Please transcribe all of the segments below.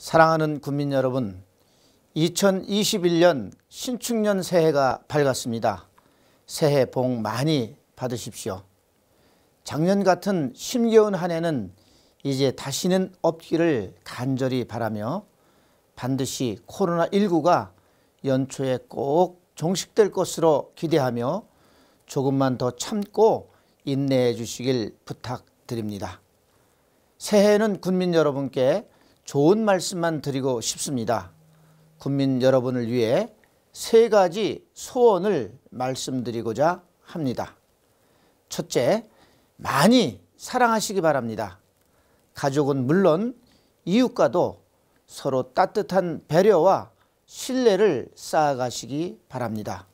사랑하는 국민 여러분, 2021년 신축년 새해가 밝았습니다. 새해 복 많이 받으십시오. 작년 같은 심겨운 한 해는 이제 다시는 없기를 간절히 바라며 반드시 코로나19가 연초에 꼭 종식될 것으로 기대하며 조금만 더 참고 인내해 주시길 부탁드립니다. 새해에는 국민 여러분께 좋은 말씀만 드리고 싶습니다. 국민 여러분을 위해 세 가지 소원을 말씀드리고자 합니다. 첫째, 많이 사랑하시기 바랍니다. 가족은 물론 이웃과도 서로 따뜻한 배려와 신뢰를 쌓아가시기 바랍니다.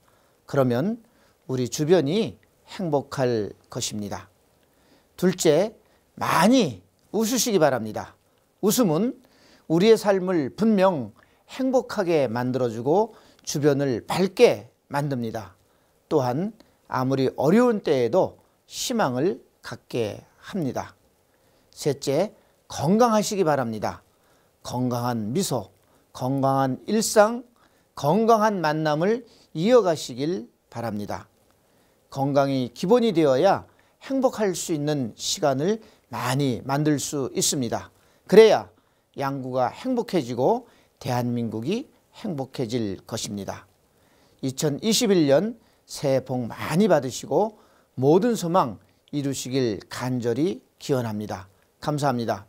그러면 우리 주변이 행복할 것입니다. 둘째, 많이 웃으시기 바랍니다. 웃음은 우리의 삶을 분명 행복하게 만들어주고 주변을 밝게 만듭니다. 또한 아무리 어려운 때에도 희망을 갖게 합니다. 셋째, 건강하시기 바랍니다. 건강한 미소, 건강한 일상, 건강한 만남을 이어가시길 바랍니다. 건강이 기본이 되어야 행복할 수 있는 시간을 많이 만들 수 있습니다. 그래야 양구가 행복해지고 대한민국이 행복해질 것입니다. 2021년 새해 복 많이 받으시고 모든 소망 이루시길 간절히 기원합니다. 감사합니다.